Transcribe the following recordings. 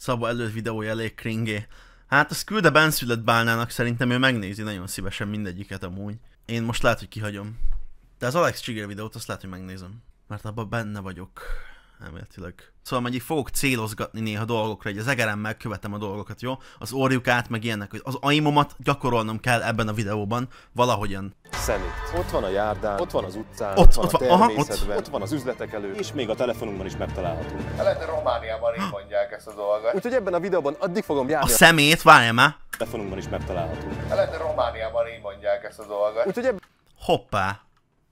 Szabó előtt videója elég kringé. Hát ezt külde benszület bálnának, szerintem ő megnézi nagyon szívesen mindegyiket amúgy. Én most lehet, hogy kihagyom. De az Alex Csigér videót azt lehet, hogy megnézem. Mert abban benne vagyok elméletileg. Szóval meg így fogok célozgatni néha dolgokra, hogy az egeremmel követem a dolgokat, jó? Az orjukát, meg ilyenek, hogy az aimomat gyakorolnom kell ebben a videóban valahogyan. Szemét. Ott van a járdán, ott van az utcán, ott, van ott van, aha, ott. ott van az üzletek előtt, és még a telefonunkban is megtalálható. Lehet, Romániában így mondják ezt a dolgot. Úgyhogy ebben a videóban addig fogom járni. A, a szemét, várjál már. telefonunkban is megtalálható. Lehet, Romániában így mondják ezt a dolgot. Úgyhogy ebben... Hoppá.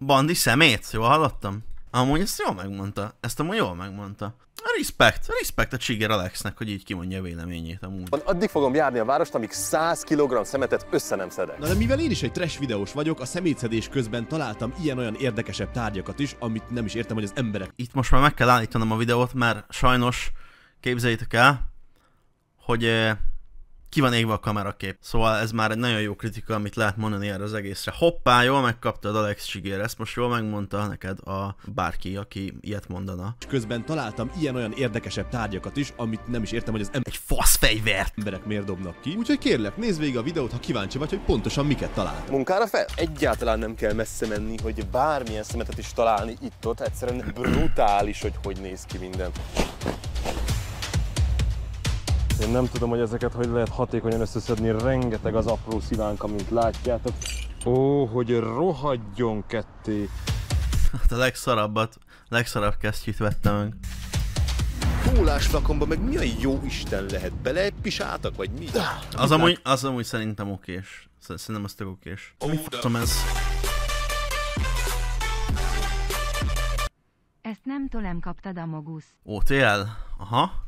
Bandi szemét, jól hallottam? Amúgy ezt jól megmondta, ezt amúgy jól megmondta. Respekt, respekt a Csiger Alexnek, hogy így kimondja a véleményét amúgy. Addig fogom járni a várost, amíg 100 kg szemetet össze nem szedek. Na de mivel én is egy trash videós vagyok, a szemétszedés közben találtam ilyen-olyan érdekesebb tárgyakat is, amit nem is értem, hogy az emberek... Itt most már meg kell állítanom a videót, mert sajnos képzeljétek el, hogy eh, ki van égve a kamerakép. Szóval ez már egy nagyon jó kritika, amit lehet mondani erre az egészre. Hoppá, jól megkaptad Alex Csigér, ezt most jól megmondta neked a bárki, aki ilyet mondana. És közben találtam ilyen-olyan érdekesebb tárgyakat is, amit nem is értem, hogy az em- egy faszfejvert emberek miért dobnak ki. Úgyhogy kérlek, nézd végig a videót, ha kíváncsi vagy, hogy pontosan miket talál. Munkára fel? Egyáltalán nem kell messze menni, hogy bármilyen szemetet is találni itt-ott. Egyszerűen brutális, hogy hogy néz ki minden. Én nem tudom, hogy ezeket hogy lehet hatékonyan összeszedni, rengeteg az apró szivánka, mint látjátok. Ó, hogy rohadjon ketté! Hát a legszarabbat, legszarabb kesztyűt vettem meg. Túlásflakomba meg mi a jó Isten lehet? Bele pisáltak, vagy mi? Az amúgy, az amúgy szerintem okés. Szerintem az tök okés. Oh, mi f***om ez? Ezt nem tőlem kaptad a mogusz. OTL? Aha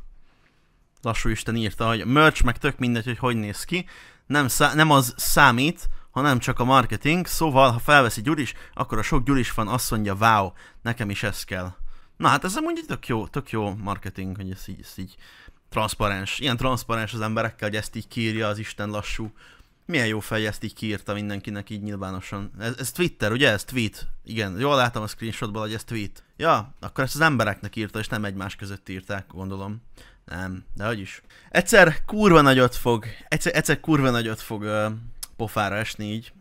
lassú Isten írta, hogy merch meg tök mindegy, hogy hogy néz ki, nem, szá- nem az számít, hanem csak a marketing, szóval ha felveszi Gyuris, akkor a sok Gyuris van, azt mondja, wow, nekem is ez kell. Na hát ez mondjuk tök jó, tök jó marketing, hogy ez így, ez így transzparens, ilyen transzparens az emberekkel, hogy ezt így kírja az Isten lassú. Milyen jó fej, ezt így kiírta mindenkinek így nyilvánosan. Ez, ez Twitter, ugye? Ez tweet. Igen, jól láttam a screenshotból, hogy ez tweet. Ja, akkor ezt az embereknek írta, és nem egymás között írták, gondolom. Nem, de hogy is. Egyszer kurva nagyot fog, egyszer, egyszer kurva nagyot fog uh, pofára esni így.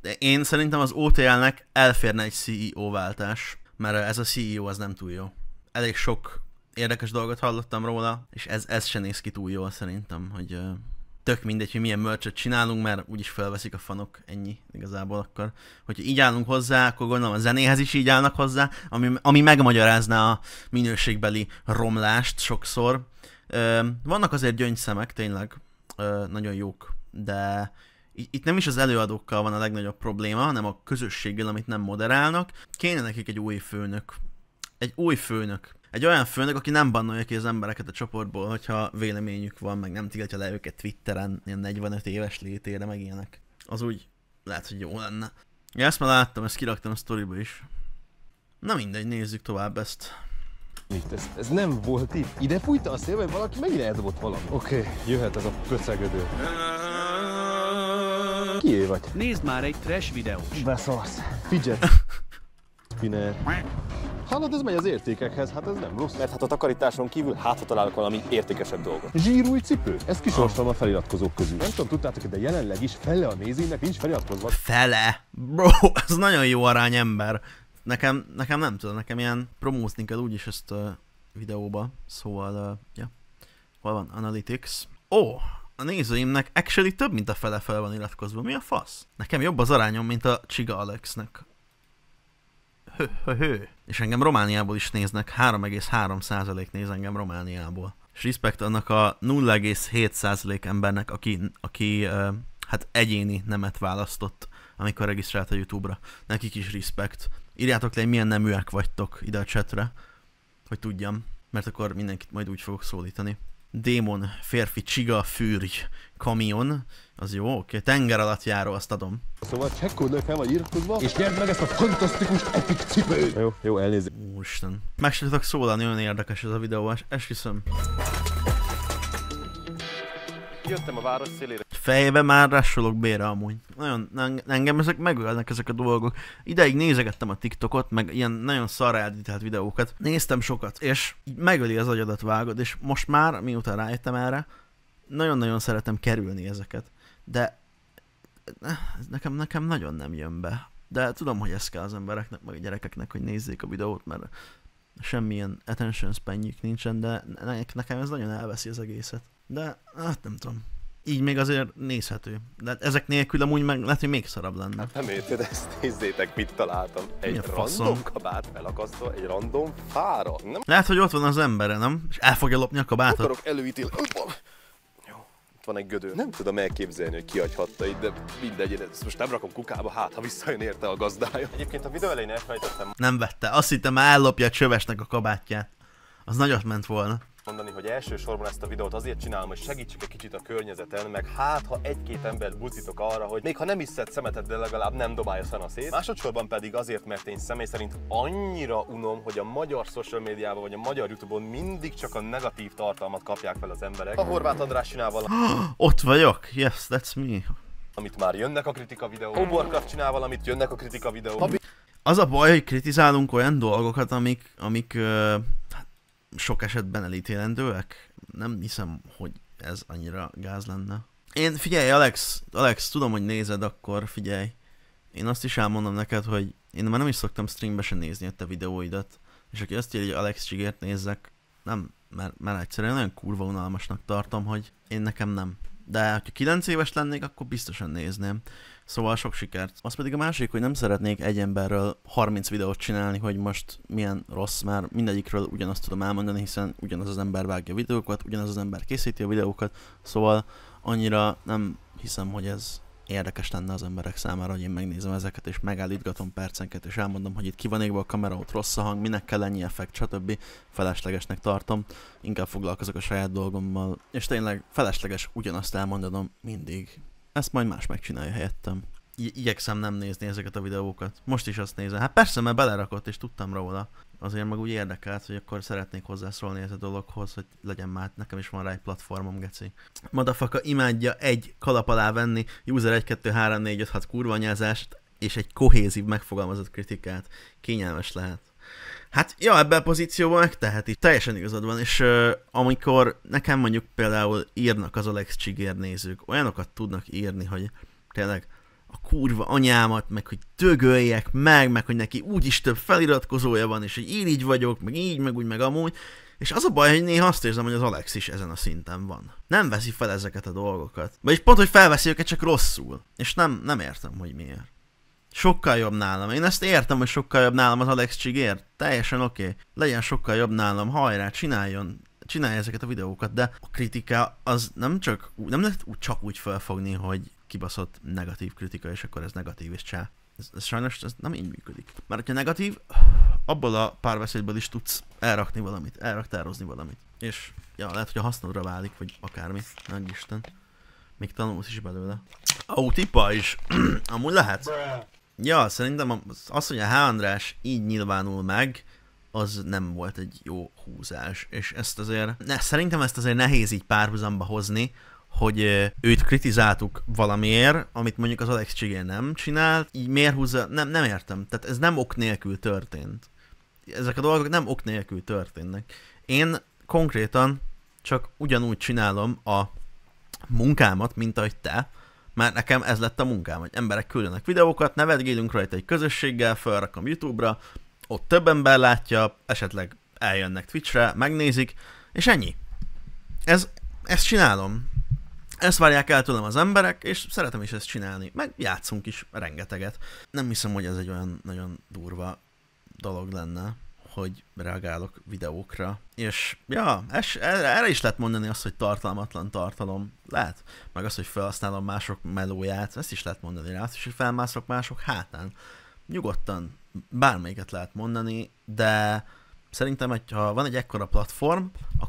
De én szerintem az OTL-nek elférne egy CEO váltás, mert ez a CEO az nem túl jó. Elég sok érdekes dolgot hallottam róla, és ez, ez se néz ki túl jól szerintem, hogy uh, tök mindegy, hogy milyen mörcsöt csinálunk, mert úgyis felveszik a fanok, ennyi igazából akkor. Hogyha így állunk hozzá, akkor gondolom a zenéhez is így állnak hozzá, ami, ami megmagyarázná a minőségbeli romlást sokszor. Ö, vannak azért gyöngyszemek, tényleg, ö, nagyon jók, de itt nem is az előadókkal van a legnagyobb probléma, hanem a közösséggel, amit nem moderálnak. Kéne nekik egy új főnök. Egy új főnök egy olyan főnök, aki nem bannolja ki az embereket a csoportból, hogyha véleményük van, meg nem tiltja le őket Twitteren, ilyen 45 éves létére, meg ilyenek. Az úgy lehet, hogy jó lenne. Ja, ezt már láttam, ezt kiraktam a sztoriba is. Na mindegy, nézzük tovább ezt. Itt, ez, ez nem volt itt. Ide fújta a szél, vagy valaki megint eldobott valamit? Oké, okay, jöhet ez a köcegödő. Ki vagy? Nézd már egy trash videót. Beszarsz. Fidget. Spinner. Hallod, ez megy az értékekhez, hát ez nem rossz. Mert hát a takarításon kívül hát, találok valami értékesebb dolgot. Zsírúj cipő? Ezt kisorsoltam ah. a feliratkozók közül. Nem tudom, tudtátok, de jelenleg is fele a nézének nincs feliratkozva. Fele? Bro, ez nagyon jó arány ember. Nekem, nekem nem tudom, nekem ilyen promózni kell úgyis ezt a videóba, szóval, uh, ja. Hol van? Analytics. Ó, oh, a nézőimnek actually több, mint a fele fel van iratkozva. Mi a fasz? Nekem jobb az arányom, mint a Csiga Alexnek hő. És engem Romániából is néznek, 3,3% néz engem Romániából. És respekt annak a 0,7% embernek, aki, aki uh, hát egyéni nemet választott, amikor regisztrált a Youtube-ra. Nekik is respekt. Írjátok le, hogy milyen neműek vagytok ide a chatre, hogy tudjam, mert akkor mindenkit majd úgy fogok szólítani démon, férfi, csiga, fűrj, kamion. Az jó, oké. Okay. Tenger alatt járó, azt adom. Szóval le fel vagy írkodva, és nyerd meg ezt a fantasztikus epic cipőt! Jó, jó, elnézést. Úristen. Meg sem tudok szólani, olyan érdekes ez a videó, esküszöm. Jöttem a város szélére fejbe már rásolok bére amúgy. Nagyon, engem ezek megölnek ezek a dolgok. Ideig nézegettem a TikTokot, meg ilyen nagyon szarrádítált videókat. Néztem sokat, és így megöli az agyadat vágod, és most már, miután rájöttem erre, nagyon-nagyon szeretem kerülni ezeket. De eh, nekem, nekem nagyon nem jön be. De tudom, hogy ez kell az embereknek, meg a gyerekeknek, hogy nézzék a videót, mert semmilyen attention spanjük nincsen, de nekem ez nagyon elveszi az egészet. De hát nem tudom így még azért nézhető. De hát ezek nélkül amúgy meg lehet, hogy még szarabb lenne. Hát nem érted, ezt nézzétek, mit találtam. Egy Mi random kabát felakasztva egy random fára. Nem? Lehet, hogy ott van az embere, nem? És el fogja lopni a kabátot. Akarok előítél. Jó, van egy gödör. Nem tudom elképzelni, hogy kiadhatta itt, de mindegy, de ezt most nem rakom kukába, hát ha visszajön érte a gazdája. Egyébként a videó elején elfelejtettem. Nem vette, azt hittem ellopja a csövesnek a kabátját. Az nagyot ment volna mondani, hogy elsősorban ezt a videót azért csinálom, hogy segítsek egy kicsit a környezeten, meg hát, ha egy-két embert buzítok arra, hogy még ha nem is szed szemetet, de legalább nem dobálja szét. Másodszorban pedig azért, mert én személy szerint annyira unom, hogy a magyar social médiában vagy a magyar YouTube-on mindig csak a negatív tartalmat kapják fel az emberek. A Horváth András csinál valamit. Ott vagyok, yes, that's me. Amit már jönnek a kritika videó. Oborcraft csinál valamit, jönnek a kritika videó. Az a baj, hogy kritizálunk olyan dolgokat, amik, amik uh sok esetben elítélendőek. Nem hiszem, hogy ez annyira gáz lenne. Én figyelj, Alex, Alex, tudom, hogy nézed, akkor figyelj. Én azt is elmondom neked, hogy én már nem is szoktam streambe se nézni a te videóidat. És aki azt írja, hogy Alex Csigért nézzek, nem, mert, mert egyszerűen olyan kurva unalmasnak tartom, hogy én nekem nem de hát, ha 9 éves lennék, akkor biztosan nézném. Szóval sok sikert. Az pedig a másik, hogy nem szeretnék egy emberről 30 videót csinálni, hogy most milyen rossz, mert mindegyikről ugyanazt tudom elmondani, hiszen ugyanaz az ember vágja a videókat, ugyanaz az ember készíti a videókat, szóval annyira nem hiszem, hogy ez érdekes lenne az emberek számára, hogy én megnézem ezeket, és megállítgatom percenket, és elmondom, hogy itt ki van égve a kamera, ott rossz a hang, minek kell ennyi effekt, stb. Feleslegesnek tartom, inkább foglalkozok a saját dolgommal, és tényleg felesleges ugyanazt elmondanom mindig. Ezt majd más megcsinálja helyettem igyekszem nem nézni ezeket a videókat. Most is azt nézem. Hát persze, mert belerakott, és tudtam róla. Azért meg úgy érdekelt, hogy akkor szeretnék hozzászólni ez a dologhoz, hogy legyen már, nekem is van rá egy platformom, geci. Madafaka imádja egy kalap alá venni, user 1, 2, 3, 4, 5, 6 kurvanyázást, és egy kohézív megfogalmazott kritikát. Kényelmes lehet. Hát, ja, ebben a pozícióban megteheti. Teljesen igazad van, és uh, amikor nekem mondjuk például írnak az Alex Csigér nézők, olyanokat tudnak írni, hogy tényleg a kurva anyámat, meg hogy tögöljek meg, meg hogy neki úgyis több feliratkozója van, és hogy így vagyok, meg így, meg úgy, meg amúgy. És az a baj, hogy néha azt érzem, hogy az Alex is ezen a szinten van. Nem veszi fel ezeket a dolgokat. Vagyis pont, hogy felveszi őket csak rosszul. És nem, nem értem, hogy miért. Sokkal jobb nálam. Én ezt értem, hogy sokkal jobb nálam az Alex Csigér. Teljesen oké. Okay. Legyen sokkal jobb nálam. Hajrá, csináljon. Csinálja ezeket a videókat, de a kritika az nem csak, nem lehet csak úgy felfogni, hogy kibaszott negatív kritika, és akkor ez negatív, és csá. Ez, ez sajnos ez nem így működik. Mert ha negatív, abból a párbeszédből is tudsz elrakni valamit, elraktározni valamit. És ja, lehet, hogy a hasznodra válik, vagy akármi. Nagy Isten. Még tanulsz is belőle. tipa is. Amúgy lehet. Ja, szerintem az, hogy a H. András így nyilvánul meg, az nem volt egy jó húzás. És ezt azért, ne, szerintem ezt azért nehéz így párhuzamba hozni, hogy őt kritizáltuk valamiért, amit mondjuk az Alex csigén nem csinált, így miért húzza, nem, nem értem. Tehát ez nem ok nélkül történt. Ezek a dolgok nem ok nélkül történnek. Én konkrétan csak ugyanúgy csinálom a munkámat, mint ahogy te, mert nekem ez lett a munkám, hogy emberek küldenek videókat, nevetgélünk rajta egy közösséggel, felrakom YouTube-ra, ott több ember látja, esetleg eljönnek Twitch-re, megnézik, és ennyi. Ez, ezt csinálom. Ezt várják el tőlem az emberek, és szeretem is ezt csinálni. Meg játszunk is rengeteget. Nem hiszem, hogy ez egy olyan nagyon durva dolog lenne, hogy reagálok videókra. És ja, es, erre, erre is lehet mondani azt, hogy tartalmatlan tartalom. Lehet. Meg azt, hogy felhasználom mások melóját, ezt is lehet mondani rá. Azt is, hogy felmászok mások hátán. Nyugodtan bármelyiket lehet mondani, de szerintem, hogy ha van egy ekkora platform,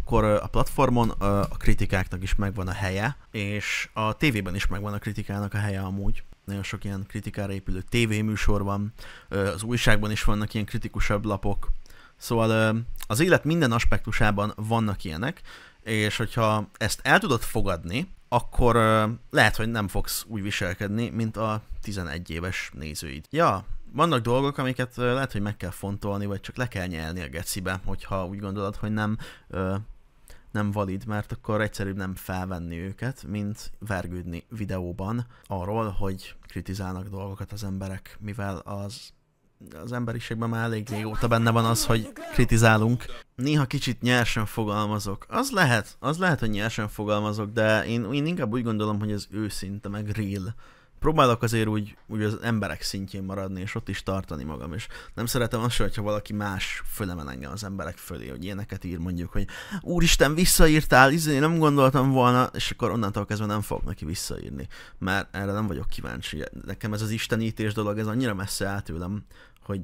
akkor a platformon a kritikáknak is megvan a helye, és a tévében is megvan a kritikának a helye amúgy. Nagyon sok ilyen kritikára épülő tévéműsor van, az újságban is vannak ilyen kritikusabb lapok. Szóval az élet minden aspektusában vannak ilyenek, és hogyha ezt el tudod fogadni, akkor lehet, hogy nem fogsz úgy viselkedni, mint a 11 éves nézőid. Ja, vannak dolgok, amiket lehet, hogy meg kell fontolni, vagy csak le kell nyelni a gecibe, hogyha úgy gondolod, hogy nem nem valid, mert akkor egyszerűbb nem felvenni őket, mint vergődni videóban arról, hogy kritizálnak dolgokat az emberek, mivel az az emberiségben már elég régóta benne van az, hogy kritizálunk. Néha kicsit nyersen fogalmazok. Az lehet, az lehet, hogy nyersen fogalmazok, de én, én inkább úgy gondolom, hogy ez őszinte, meg real próbálok azért úgy, úgy az emberek szintjén maradni, és ott is tartani magam, és nem szeretem azt, hogyha valaki más fölemel engem az emberek fölé, hogy ilyeneket ír mondjuk, hogy úristen, visszaírtál, izé, nem gondoltam volna, és akkor onnantól kezdve nem fogok neki visszaírni, mert erre nem vagyok kíváncsi. Nekem ez az istenítés dolog, ez annyira messze átülem, hogy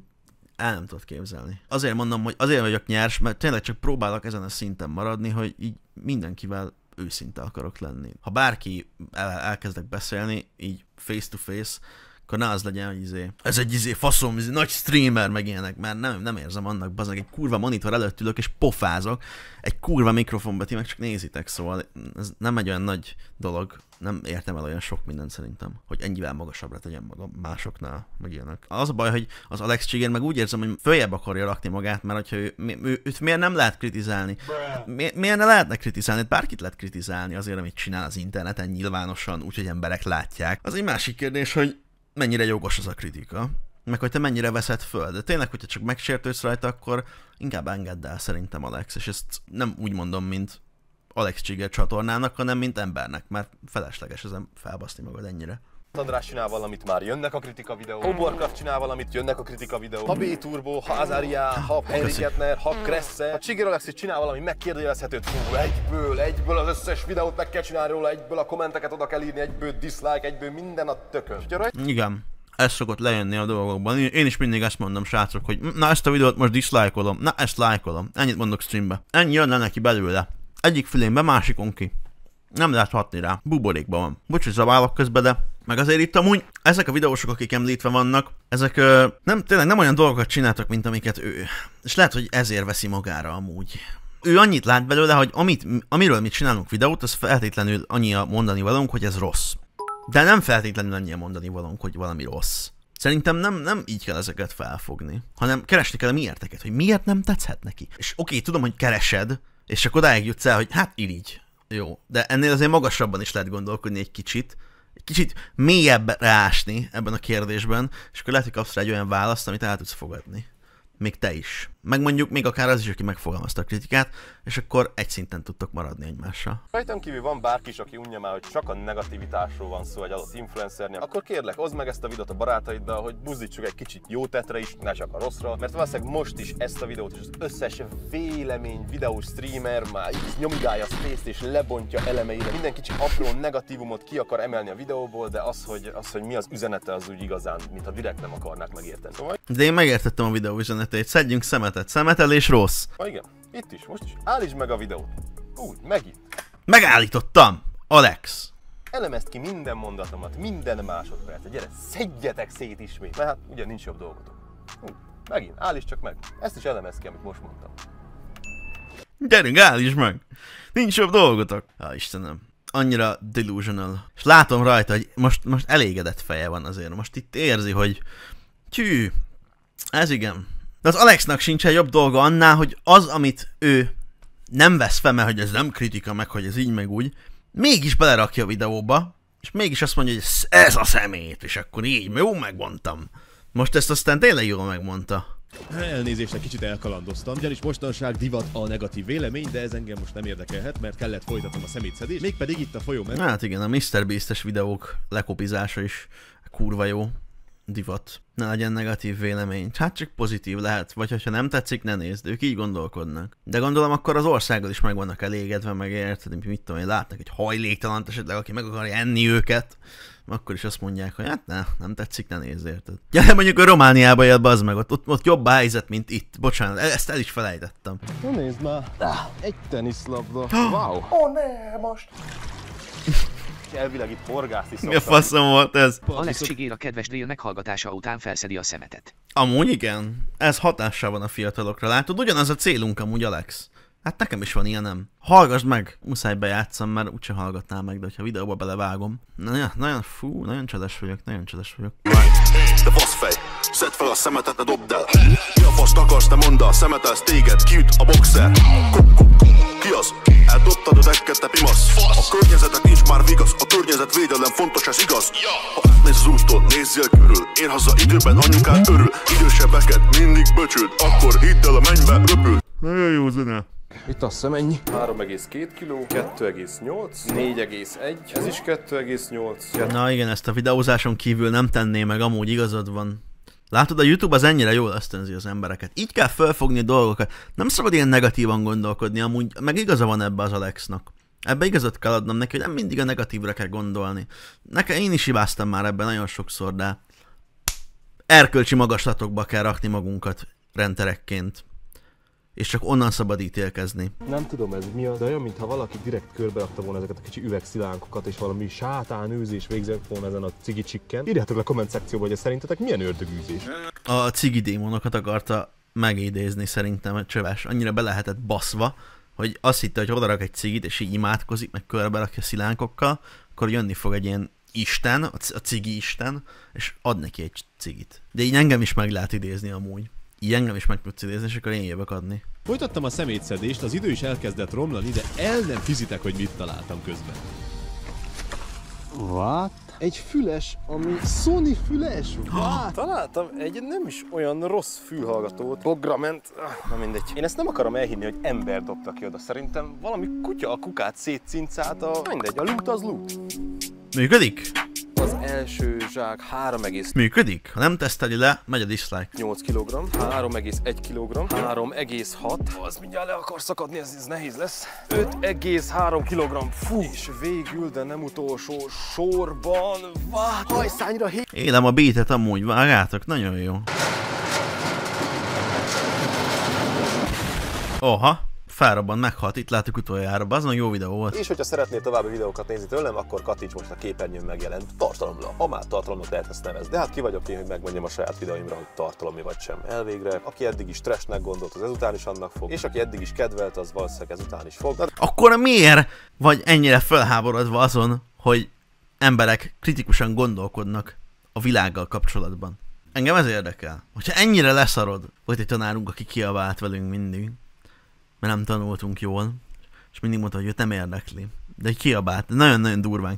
el nem tudod képzelni. Azért mondom, hogy azért vagyok nyers, mert tényleg csak próbálok ezen a szinten maradni, hogy így mindenkivel őszinte akarok lenni. Ha bárki el, elkezdek beszélni, így face to face, akkor ne az legyen, hogy izé, ez egy izé faszom, izé, nagy streamer meg ilyenek, mert nem, nem érzem annak, bazeg, egy kurva monitor előtt ülök és pofázok, egy kurva mikrofonba, ti meg csak nézitek, szóval ez nem egy olyan nagy dolog, nem értem el olyan sok mindent szerintem, hogy ennyivel magasabbra tegyem magam másoknál, meg ilyenek. Az a baj, hogy az Alex Csigen meg úgy érzem, hogy följebb akarja rakni magát, mert hogyha ő, ő, ő, őt miért nem lehet kritizálni? Hát mi, miért ne lehetne kritizálni? Hát bárkit lehet kritizálni azért, amit csinál az interneten nyilvánosan, úgyhogy emberek látják. Az egy másik kérdés, hogy mennyire jogos az a kritika, meg hogy te mennyire veszed föl. De tényleg, hogyha csak megsértősz rajta, akkor inkább engedd el szerintem Alex, és ezt nem úgy mondom, mint Alex Csiger csatornának, hanem mint embernek, mert felesleges ezen felbaszni magad ennyire. András csinál valamit, már jönnek a kritika videó. Oborkaf csinál valamit, jönnek a kritika videó. Ha B Turbo, ha Azaria, ha henry Kettner, ha Kresse, ha Csigir Alexi csinál valami megkérdőjelezhetőt. fú, egyből, egyből az összes videót meg kell csinálni róla, egyből a kommenteket oda kell írni, egyből dislike, egyből minden a tökön. Gyere? Igen ez szokott lejönni a dolgokban. Én is mindig ezt mondom, srácok, hogy na ezt a videót most dislikeolom, na ezt likeolom, Ennyit mondok streambe. Ennyi le neki belőle. Egyik fülénbe, másikon ki. Nem lehet hatni rá. Buborékban van. Bocs, hogy zabálok közben, de meg azért itt amúgy ezek a videósok, akik említve vannak, ezek ö, nem, tényleg nem olyan dolgokat csináltak, mint amiket ő. És lehet, hogy ezért veszi magára amúgy. Ő annyit lát belőle, hogy amit, amiről mi csinálunk videót, az feltétlenül annyi a mondani valónk, hogy ez rossz. De nem feltétlenül annyi a mondani valónk, hogy valami rossz. Szerintem nem, nem így kell ezeket felfogni, hanem keresni kell a miérteket, hogy miért nem tetszhet neki. És oké, tudom, hogy keresed, és csak odáig jutsz el, hogy hát irigy. Jó, de ennél azért magasabban is lehet gondolkodni egy kicsit, kicsit mélyebb rásni ebben a kérdésben, és akkor lehet, hogy kapsz rá egy olyan választ, amit el tudsz fogadni. Még te is. Meg mondjuk még akár az is, aki megfogalmazta a kritikát, és akkor egy szinten tudtok maradni egymással. Rajtam kívül van bárki is, aki unja már, hogy csak a negativitásról van szó egy adott influencernél, akkor kérlek, oszd meg ezt a videót a barátaiddal, hogy buzdítsuk egy kicsit jó tetre is, ne csak a rosszra, mert valószínűleg most is ezt a videót és az összes vélemény videós streamer már így nyomigálja a space és lebontja elemeire. Minden kicsi apró negatívumot ki akar emelni a videóból, de az, hogy, az, hogy mi az üzenete, az úgy igazán, mintha direkt nem akarnák megérteni. Szóval- de én megértettem a videó üzenetét, szedjünk szemet történetet. Szemetelés rossz. Ha igen, itt is, most is. Állítsd meg a videót. Úgy, megint. Megállítottam! Alex! Elemezd ki minden mondatomat, minden másodpercet. Gyere, szedjetek szét ismét, mert hát ugye nincs jobb dolgotok. Úgy, megint, állítsd csak meg. Ezt is elemezd ki, amit most mondtam. Gyerünk, állítsd meg! Nincs jobb dolgotok! Á, Istenem, annyira delusional. És látom rajta, hogy most, most elégedett feje van azért. Most itt érzi, hogy tű, ez igen. De az Alexnak egy jobb dolga annál, hogy az, amit ő nem vesz fel, mert hogy ez nem kritika, meg hogy ez így, meg úgy, mégis belerakja a videóba, és mégis azt mondja, hogy ez a szemét, és akkor így, jó, megmondtam. Most ezt aztán tényleg jól megmondta. Elnézést, egy kicsit elkalandoztam, ugyanis mostanság divat a negatív vélemény, de ez engem most nem érdekelhet, mert kellett folytatnom a szemétszedést, mégpedig itt a folyó mellett. Hát igen, a Mr. Beast-es videók lekopizása is kurva jó divat. Ne legyen negatív vélemény. Hát csak pozitív lehet, vagy ha nem tetszik, ne nézd, ők így gondolkodnak. De gondolom akkor az országgal is meg vannak elégedve, meg érted, mit tudom én, látnak egy hajléktalan esetleg, aki meg akarja enni őket akkor is azt mondják, hogy hát ne, nem tetszik, ne nézz, érted. Ja, de mondjuk a Romániába jött az meg, ott, ott, ott jobb helyzet, mint itt. Bocsánat, e-, ezt el is felejtettem. Na nézd már, egy teniszlabda. Ah! Wow. oh, ne, most. elvileg itt horgászt is Mi a faszom volt ez? Alex Csigér a kedves Dél meghallgatása után felszedi a szemetet. Amúgy igen. Ez hatással van a fiatalokra, látod? Ugyanaz a célunk amúgy, Alex. Hát nekem is van ilyenem. Hallgasd meg! Muszáj bejátszom, mert úgyse hallgatnál meg, de ha videóba belevágom. Na, Nagyon, nagyon, fú, nagyon csodás vagyok, nagyon csodás vagyok. Te faszfej, szedd fel a szemetet, ne dobd el. Mi a faszt akarsz, te mondd a szemet, ez téged, kiüt a boxer. ki az? Eldobtad az egyket, te pimasz. A környezetek nincs már vigasz, a környezet védelem fontos, ez igaz. Ha átmész az úton, nézzél körül, ér haza időben, anyukád örül. Idősebbeket mindig böcsült, akkor hidd el a mennybe röpül. Nagyon jó zene. Itt azt hiszem ennyi. 3,2 kg, 2,8, 4,1, ez is 2,8. Na igen, ezt a videózáson kívül nem tenné meg, amúgy igazad van. Látod, a YouTube az ennyire jól ösztönzi az embereket. Így kell felfogni dolgokat. Nem szabad ilyen negatívan gondolkodni, amúgy meg igaza van ebbe az Alexnak. Ebbe igazat kell adnom neki, hogy nem mindig a negatívra kell gondolni. Nekem én is hibáztam már ebben nagyon sokszor, de erkölcsi magaslatokba kell rakni magunkat renderekként és csak onnan szabad ítélkezni. Nem tudom ez mi az, de olyan, mintha valaki direkt körbe rakta volna ezeket a kicsi üvegszilánkokat, és valami sátánőzés végzett volna ezen a cigicsikken. Írjátok le a komment szekcióba, hogy szerintetek milyen ördögűzés. A cigi démonokat akarta megidézni szerintem a csöves. Annyira be lehetett baszva, hogy azt hitte, hogy odarak egy cigit, és így imádkozik, meg körbe rakja szilánkokkal, akkor jönni fog egy ilyen isten, a cigi isten, és ad neki egy cigit. De így engem is meg lehet idézni amúgy így engem is meg tudsz idézni, és akkor én jövök adni. Folytattam a szemétszedést, az idő is elkezdett romlani, de el nem fizitek, hogy mit találtam közben. What? Egy füles, ami Sony füles? What? Találtam egy nem is olyan rossz fülhallgatót. Bogra ment. Ah, na mindegy. Én ezt nem akarom elhinni, hogy ember dobta ki oda. Szerintem valami kutya a kukát szétcincálta. Mindegy, a lút az lút. Működik? Manapság 3, működik? Ha nem teszteli le, megy a dislike. 8 kg, 3,1 kg, 3,6. Az mindjárt le akar szakadni, ez, ez nehéz lesz. 5,3 kg. Fú, és végül, de nem utolsó sorban, vá, hajszányra hét Élem a beatet amúgy, vágjátok, nagyon jó. Oha, fárabban meghalt, itt látjuk utoljára, az nagyon jó videó volt. És hogyha szeretnél további videókat nézni tőlem, akkor Katics most a képernyőn megjelent tartalomra, ha már tartalomnak lehet ezt nevez. De hát ki vagyok én, hogy megmondjam a saját videóimra, hogy tartalomi vagy sem. Elvégre, aki eddig is stressnek gondolt, az ezután is annak fog, és aki eddig is kedvelt, az valószínűleg ezután is fog. De... Akkor miért vagy ennyire felháborodva azon, hogy emberek kritikusan gondolkodnak a világgal kapcsolatban? Engem ez érdekel. Hogyha ennyire leszarod, volt egy tanárunk, aki kiabált velünk mindig, mert nem tanultunk jól, és mindig mondta, hogy őt nem érdekli. De kiabált, nagyon-nagyon durván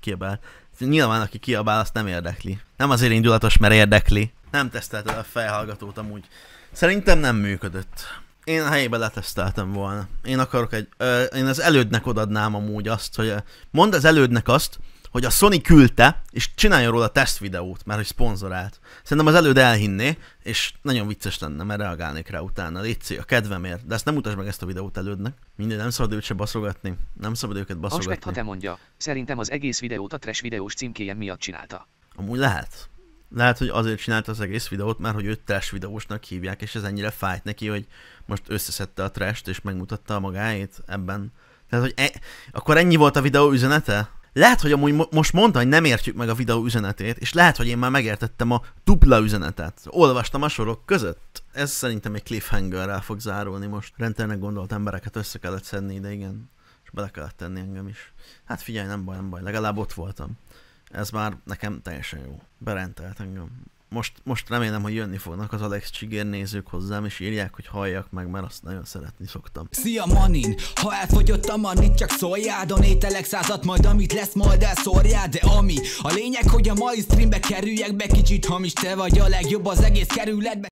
kiabált. Nyilván, aki kiabál, azt nem érdekli. Nem azért indulatos, mert érdekli. Nem tesztelt a fejhallgatót amúgy. Szerintem nem működött. Én a helyébe leteszteltem volna. Én akarok egy... Ö, én az elődnek odadnám amúgy azt, hogy... Mondd az elődnek azt, hogy a Sony küldte, és csináljon róla tesztvideót, mert hogy szponzorált. Szerintem az előd elhinné, és nagyon vicces lenne, mert reagálnék rá utána. Légy a kedvemért, de ezt nem utasd meg ezt a videót elődnek. Mindig nem szabad őt se baszogatni. Nem szabad őket baszogatni. Aspekt, ha te mondja, szerintem az egész videót a trash videós címkéjem miatt csinálta. Amúgy lehet. Lehet, hogy azért csinálta az egész videót, mert hogy őt trash videósnak hívják, és ez ennyire fájt neki, hogy most összeszedte a trash és megmutatta a magáét ebben. Tehát, hogy e- akkor ennyi volt a videó üzenete? Lehet, hogy amúgy mo- most mondta, hogy nem értjük meg a videó üzenetét, és lehet, hogy én már megértettem a dupla üzenetet. Olvastam a sorok között. Ez szerintem egy cliffhangerrel fog zárulni most. Rendtelenek gondolt embereket össze kellett szedni, de igen. És bele kellett tenni engem is. Hát figyelj, nem baj, nem baj. Legalább ott voltam. Ez már nekem teljesen jó. Berendelt engem most, most remélem, hogy jönni fognak az Alex Csigér nézők hozzám, és írják, hogy halljak meg, mert azt nagyon szeretni szoktam. Szia Manin! Ha elfogyott a manit, csak a nételek százat, majd amit lesz, majd elszórjád, de ami a lényeg, hogy a mai streambe kerüljek be, kicsit hamis te vagy a legjobb az egész kerületbe.